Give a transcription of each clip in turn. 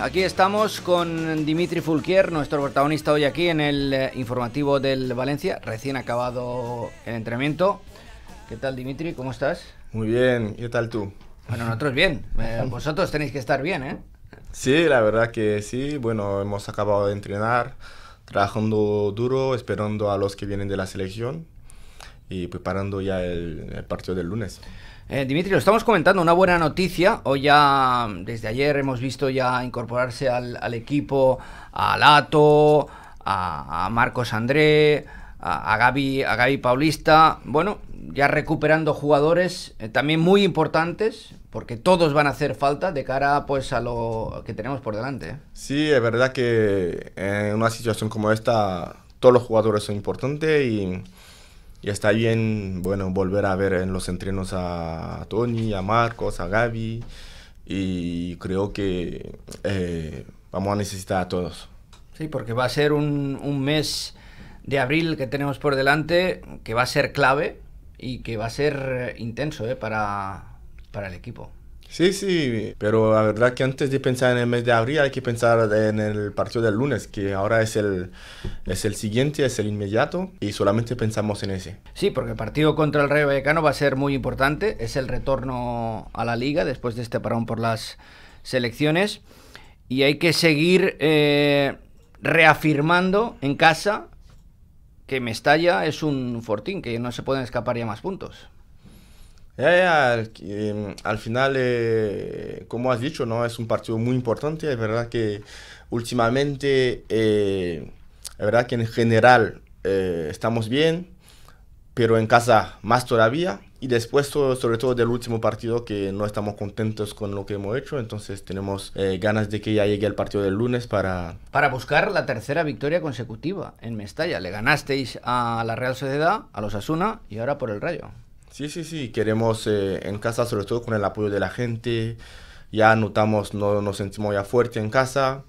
aquí estamos con Dimitri Fulquier, nuestro protagonista hoy aquí en el eh, informativo del Valencia, recién acabado el entrenamiento. ¿Qué tal Dimitri? ¿Cómo estás? Muy bien, ¿qué tal tú? Bueno, nosotros bien, eh, vosotros tenéis que estar bien, ¿eh? Sí, la verdad que sí, bueno, hemos acabado de entrenar, trabajando duro, esperando a los que vienen de la selección y preparando ya el, partido del lunes. Eh, Dimitri, lo estamos comentando, una buena noticia. Hoy ya, desde ayer, hemos visto ya incorporarse al, al equipo a Lato, a, Marcos André, a, a, Gaby, a Gaby Paulista. Bueno, ya recuperando jugadores eh, también muy importantes, porque todos van a hacer falta de cara pues, a lo que tenemos por delante. ¿eh? Sí, es verdad que en una situación como esta, todos los jugadores son importantes y y está bien, bueno, volver a ver en los entrenos a Tony, a Marcos, a Gaby. Y creo que eh, vamos a necesitar a todos. Sí, porque va a ser un, mes de abril que tenemos por delante que va a ser clave y que va a ser eh, intenso ¿eh? para, para el equipo. Sí, sí, pero la verdad que antes de pensar en el mes de abril hay que pensar en el partido del lunes, que ahora es el, es el siguiente, es el inmediato, y solamente pensamos en ese. Sí, porque el partido contra el Rayo Vallecano va a ser muy importante, es el retorno a la liga después de este parón por las selecciones, y hay que seguir eh, reafirmando en casa que Mestalla es un fortín, que no se pueden escapar ya más puntos. Em, al, final, eh, como has dicho, ¿no? es un partido muy importante. Es verdad que últimamente, eh, es verdad que en general eh, estamos bien, pero en casa más todavía. Y después, sobre todo del último partido, que no estamos contentos con lo que hemos hecho. Entonces tenemos ganas de que ya llegue el partido del lunes para... Para buscar la tercera victoria consecutiva en Mestalla. Le ganasteis a la Real Sociedad, a los Asuna y ahora por el Rayo. Sí, sí, sí, queremos eh, en casa sobre todo con el apoyo de la gente, ya notamos, no, nos sentimos ya fuertes en casa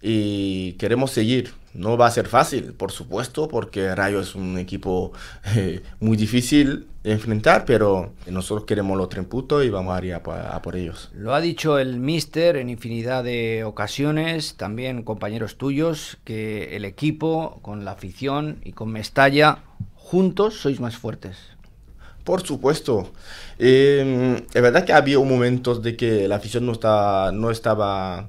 y queremos seguir. No va a ser fácil, por supuesto, porque Rayo es un equipo eh, muy difícil de enfrentar, pero nosotros queremos los tres y vamos a ir a, a, por ellos. Lo ha dicho el Mister en infinidad de ocasiones, también compañeros tuyos, que el equipo con la afición y con Mestalla juntos sois más fuertes. Por supuesto. Em, es verdad que había momentos de que la afición no, está, no estaba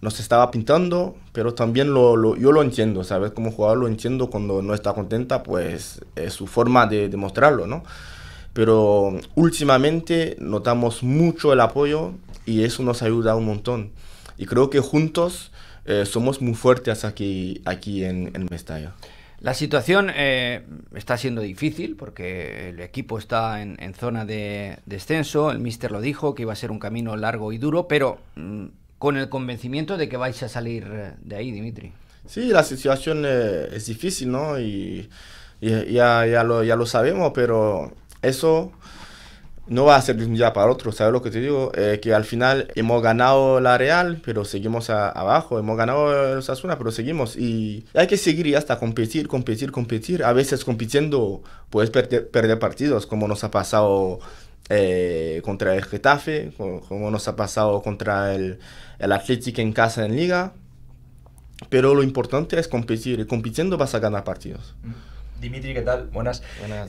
nos estaba pintando, pero también yo lo entiendo, ¿sabes? Como jugador lo entiendo cuando no está contenta, pues es su forma de demostrarlo, ¿no? Pero últimamente notamos mucho el apoyo y eso nos ayuda un montón. Y creo que juntos eh, somos muy fuertes aquí, aquí en, en Mestalla. La situación eh, está siendo difícil porque el equipo está en, zona de descenso, el mister lo dijo, que iba a ser un camino largo y duro, pero mm, con el convencimiento de que vais a salir eh, de ahí, Dimitri. Sí, la situación eh, es difícil, ¿no? Y, ya, ya, lo, ya lo sabemos, pero eso no va a ser de un día para otro, ¿sabes lo que te digo? Eh, que al final hemos ganado la Real, pero seguimos abajo, hemos ganado los Osasuna, pero seguimos y hay que seguir y hasta competir, competir, competir. A veces compitiendo puedes perder, partidos, como nos ha pasado eh, contra el Getafe, como, nos ha pasado contra el, el Atlético en casa en Liga. Pero lo importante es competir y compitiendo vas a ganar partidos. Mm. Dimitri, ¿qué tal? Buenas.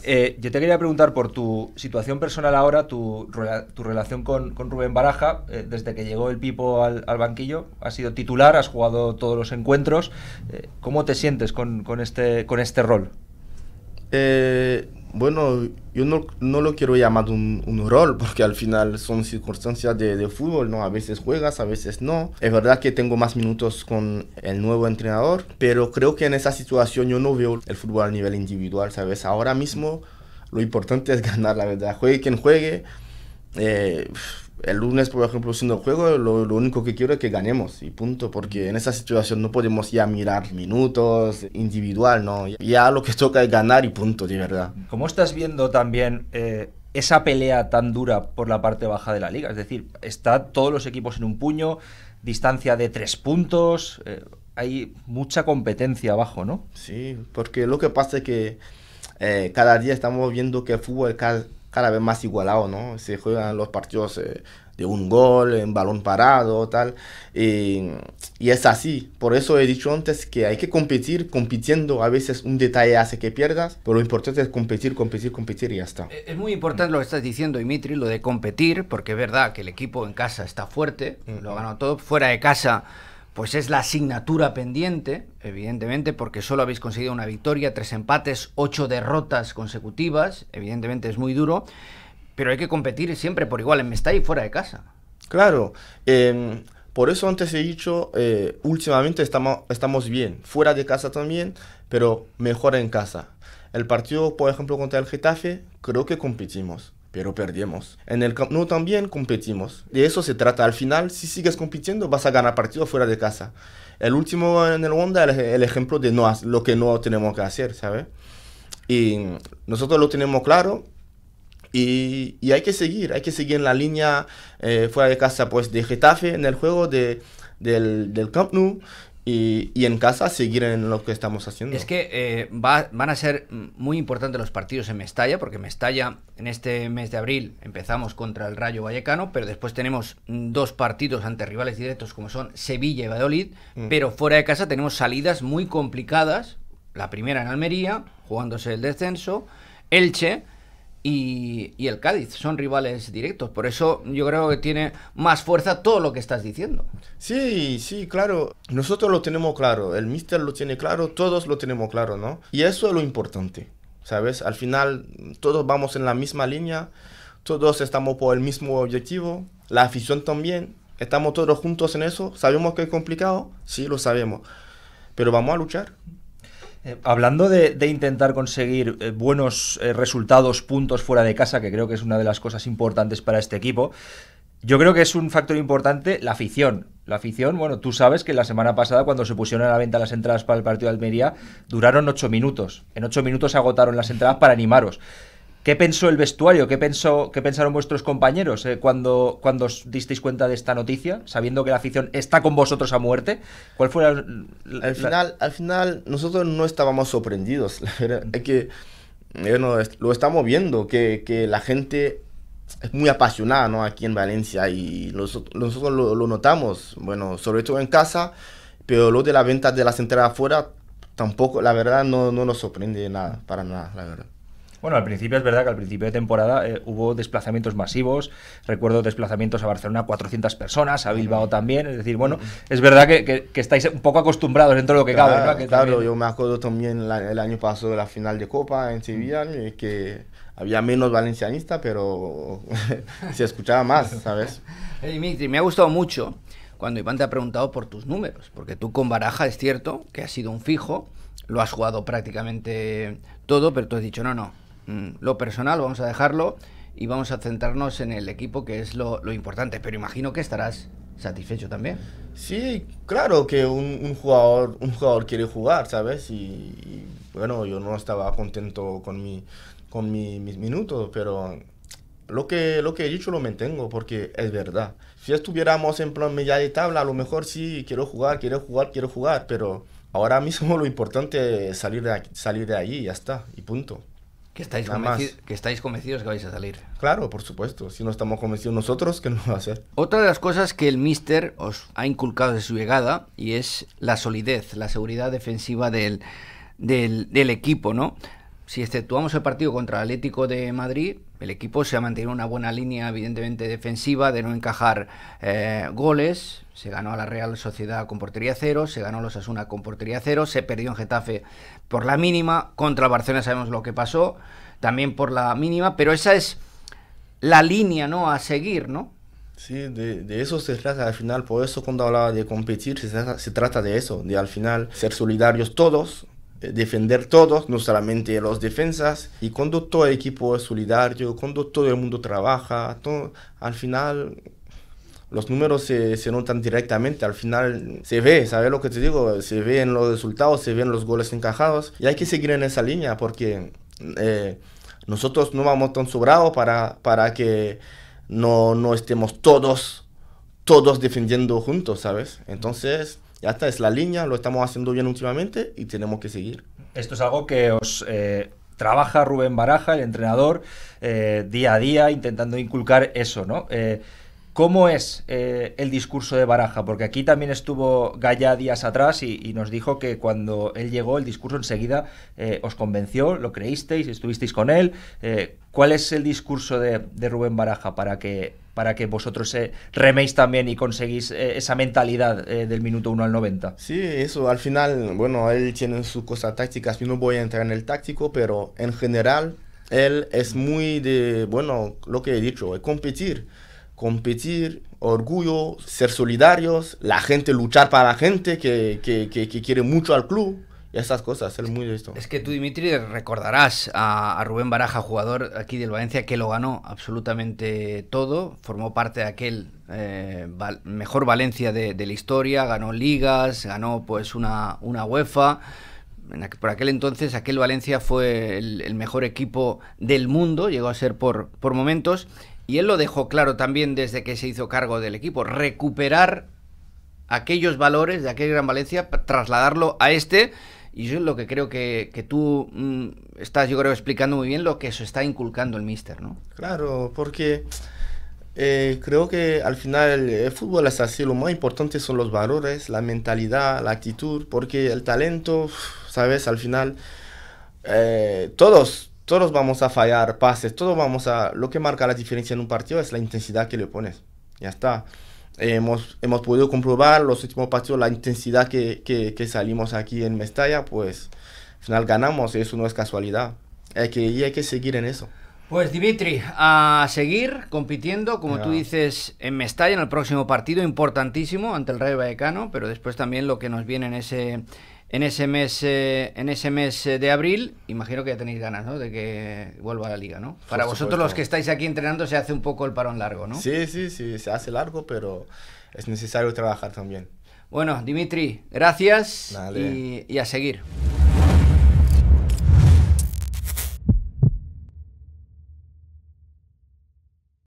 Eh, yo te quería preguntar por tu situación personal ahora, tu, relación con, Rubén Baraja. Eh, desde que llegó el Pipo al, banquillo, has sido titular, has jugado todos los encuentros. Eh, ¿Cómo te sientes con, este, con este rol? bueno, yo no, lo quiero llamar un, rol, porque al final son circunstancias de, de, fútbol, ¿no? A veces juegas, a veces no. Es verdad que tengo más minutos con el nuevo entrenador, pero creo que en esa situación yo no veo el fútbol a nivel individual, ¿sabes? Ahora mismo lo importante es ganar, la verdad. Juegue quien juegue. Eh, el lunes, por ejemplo, siendo el juego, lo, único que quiero es que ganemos y punto, porque en esa situación no podemos ya mirar minutos, individual, ¿no? Ya lo que toca es ganar y punto, de verdad. ¿Cómo estás viendo también eh, esa pelea tan dura por la parte baja de la liga? Es decir, están todos los equipos en un puño, distancia de tres puntos, eh, hay mucha competencia abajo, ¿no? Sí, porque lo que pasa es que eh, cada día estamos viendo que el fútbol cada vez más igualado, ¿no? Se juegan los partidos eh, de un gol, en balón parado, tal. Y, es así. Por eso he dicho antes que hay que competir, compitiendo. A veces un detalle hace que pierdas, pero lo importante es competir, competir, competir y ya está. Es muy importante lo que estás diciendo, Dimitri, lo de competir, porque es verdad que el equipo en casa está fuerte, lo ganó todo. Fuera de casa pues es la asignatura pendiente, evidentemente, porque solo habéis conseguido una victoria, tres empates, ocho derrotas consecutivas, evidentemente es muy duro, pero hay que competir siempre por igual en Mestalla y fuera de casa. Claro, em, por eso antes he dicho, eh, últimamente estamos, estamos bien, fuera de casa también, pero mejor en casa. El partido, por ejemplo, contra el Getafe, creo que competimos pero perdimos. En el Camp Nou también competimos. De eso se trata. Al final, si sigues compitiendo, vas a ganar partidos fuera de casa. El último en el Wanda, el, el ejemplo de no, lo que no tenemos que hacer, ¿sabes? Y nosotros lo tenemos claro. Y, y, hay que seguir, hay que seguir en la línea eh, fuera de casa pues de Getafe en el juego de, del, del Camp Nou y, en casa seguir en lo que estamos haciendo. Es que eh, van a ser muy importantes los partidos en Mestalla, porque Mestalla en este mes de abril empezamos contra el Rayo Vallecano, pero después tenemos dos partidos ante rivales directos como son Sevilla y Valladolid, mm. pero fuera de casa tenemos salidas muy complicadas, la primera en Almería, jugándose el descenso, Elche, y, el Cádiz. Son rivales directos. Por eso yo creo que tiene más fuerza todo lo que estás diciendo. Sí, sí, claro. Nosotros lo tenemos claro. El míster lo tiene claro. Todos lo tenemos claro, ¿no? Y eso es lo importante. ¿Sabes? Al final todos vamos en la misma línea. Todos estamos por el mismo objetivo. La afición también. Estamos todos juntos en eso. Sabemos que es complicado. Sí, lo sabemos. Pero vamos a luchar. Eh, hablando de, intentar conseguir eh, buenos eh, resultados, puntos fuera de casa, que creo que es una de las cosas importantes para este equipo, yo creo que es un factor importante la afición. La afición, bueno, tú sabes que la semana pasada cuando se pusieron a la venta las entradas para el partido de Almería, duraron ocho minutos. En ocho minutos se agotaron las entradas para animaros. ¿Qué pensó el vestuario? ¿Qué, pensó, qué pensaron vuestros compañeros eh, cuando, cuando os disteis cuenta de esta noticia, sabiendo que la afición está con vosotros a muerte? ¿Cuál fue al, final, al final, nosotros no estábamos sorprendidos. es que lo estamos viendo, que, que, la gente es muy apasionada ¿no? aquí en Valencia y nosotros, lo, notamos, bueno, sobre todo en casa, pero lo de la ventas de las entradas afuera tampoco, la verdad, no, no nos sorprende nada, para nada, la verdad. Bueno, al principio es verdad que al principio de temporada eh, hubo desplazamientos masivos, recuerdo desplazamientos a Barcelona 400 personas, a Bilbao también, es decir, bueno, mm. es verdad que, estáis un poco acostumbrados dentro de lo que cabe. claro, yo me acuerdo también el año pasado de la final de Copa en Sevilla, mm. eh, que había menos valencianistas, pero se escuchaba más, ¿sabes? Dimitri, me ha gustado mucho cuando Iván te ha preguntado por tus números, porque tú con Baraja es cierto que has sido un fijo, lo has jugado prácticamente todo, pero tú has dicho, no, no, Mm, lo personal, vamos a dejarlo y vamos a centrarnos en el equipo, que es lo, importante. Pero imagino que estarás satisfecho también. Sí, claro que un, jugador, un jugador quiere jugar, ¿sabes? Y, bueno, yo no estaba contento con, mi, con mis minutos, pero lo que, lo que he dicho lo mantengo porque es verdad. Si estuviéramos en plan media de tabla, a lo mejor sí, quiero jugar, quiero jugar, quiero jugar, pero ahora mismo lo importante es salir de, allí salir de y ya está, y punto. Que estáis, que estáis convencidos que vais a salir. Claro, por supuesto. Si no estamos convencidos nosotros, ¿qué nos va a hacer? Otra de las cosas que el Mister os ha inculcado desde su llegada y es la solidez, la seguridad defensiva del, del, equipo, ¿no? Si exceptuamos el partido contra el Atlético de Madrid, el equipo se ha mantenido una buena línea, evidentemente, defensiva, de no encajar eh, goles. Se ganó a la Real Sociedad con portería cero, se ganó a los Asuna con portería cero, se perdió en Getafe por la mínima. Contra Barcelona sabemos lo que pasó, también por la mínima, pero esa es la línea ¿no? a seguir, ¿no? Sí, de, eso se trata al final. Por eso cuando hablaba de competir, se trata de eso, de al final ser solidarios todos, eh, defender todos, no solamente los defensas, y cuando todo el equipo es solidario, cuando todo el mundo trabaja, todo, al final los números se, notan directamente, al final se ve, ¿sabes lo que te digo? Se ven los resultados, se ven los goles encajados, y hay que seguir en esa línea porque eh, nosotros no vamos tan sobrados para, para que no, no estemos todos, todos defendiendo juntos, ¿sabes? Entonces ya está, es la línea, lo estamos haciendo bien últimamente y tenemos que seguir. Esto es algo que os... Eh, trabaja Rubén Baraja, el entrenador, eh, día a día, intentando inculcar eso, ¿no? Eh, ¿Cómo es eh, el discurso de Baraja? Porque aquí también estuvo Gaya días atrás y, nos dijo que cuando él llegó el discurso enseguida eh, os convenció, lo creísteis, estuvisteis con él. Eh, ¿Cuál es el discurso de, Rubén Baraja para que, para que vosotros reméis también y conseguís esa mentalidad del minuto 1 al 90? Sí, eso al final, bueno, él tiene sus cosas tácticas, yo no voy a entrar en el táctico, pero en general él es muy de, bueno, lo que he dicho, competir competir, orgullo, ser solidarios, la gente luchar para la gente que, quiere mucho al club. Y esas cosas, es muy listo. Es que tú, Dimitri, recordarás a, Rubén Baraja, jugador aquí del Valencia, que lo ganó absolutamente todo, formó parte de aquel eh, mejor Valencia de, la historia, ganó ligas, ganó pues una, una UEFA. por aquel entonces, aquel Valencia fue el, mejor equipo del mundo, llegó a ser por, por momentos, y él lo dejó claro también desde que se hizo cargo del equipo, recuperar aquellos valores de aquel Gran Valencia, trasladarlo a este. Y eso es lo que creo que, tú mm, estás, yo creo, explicando muy bien lo que se está inculcando el míster, ¿no? Claro, porque eh, creo que al final el, fútbol es así, lo más importante son los valores, la mentalidad, la actitud, porque el talento, sabes, al final eh, todos todos vamos a fallar pases, todos vamos a... Lo que marca la diferencia en un partido es la intensidad que le pones. Ya está. Hemos, hemos podido comprobar los últimos partidos, la intensidad que, que, salimos aquí en Mestalla, pues al final ganamos y eso no es casualidad. que, y hay que seguir en eso. Pues Dimitri, a seguir compitiendo, como tú dices, en Mestalla, en el próximo partido, importantísimo ante el rey Vallecano, pero después también lo que nos viene en ese en ese mes eh, en ese mes eh, de abril imagino que ya tenéis ganas de que vuelva a la liga no para vosotros los que estáis aquí entrenando se hace un poco el parón largo no sí sí sí se hace largo pero es necesario trabajar también bueno Dimitri gracias y a seguir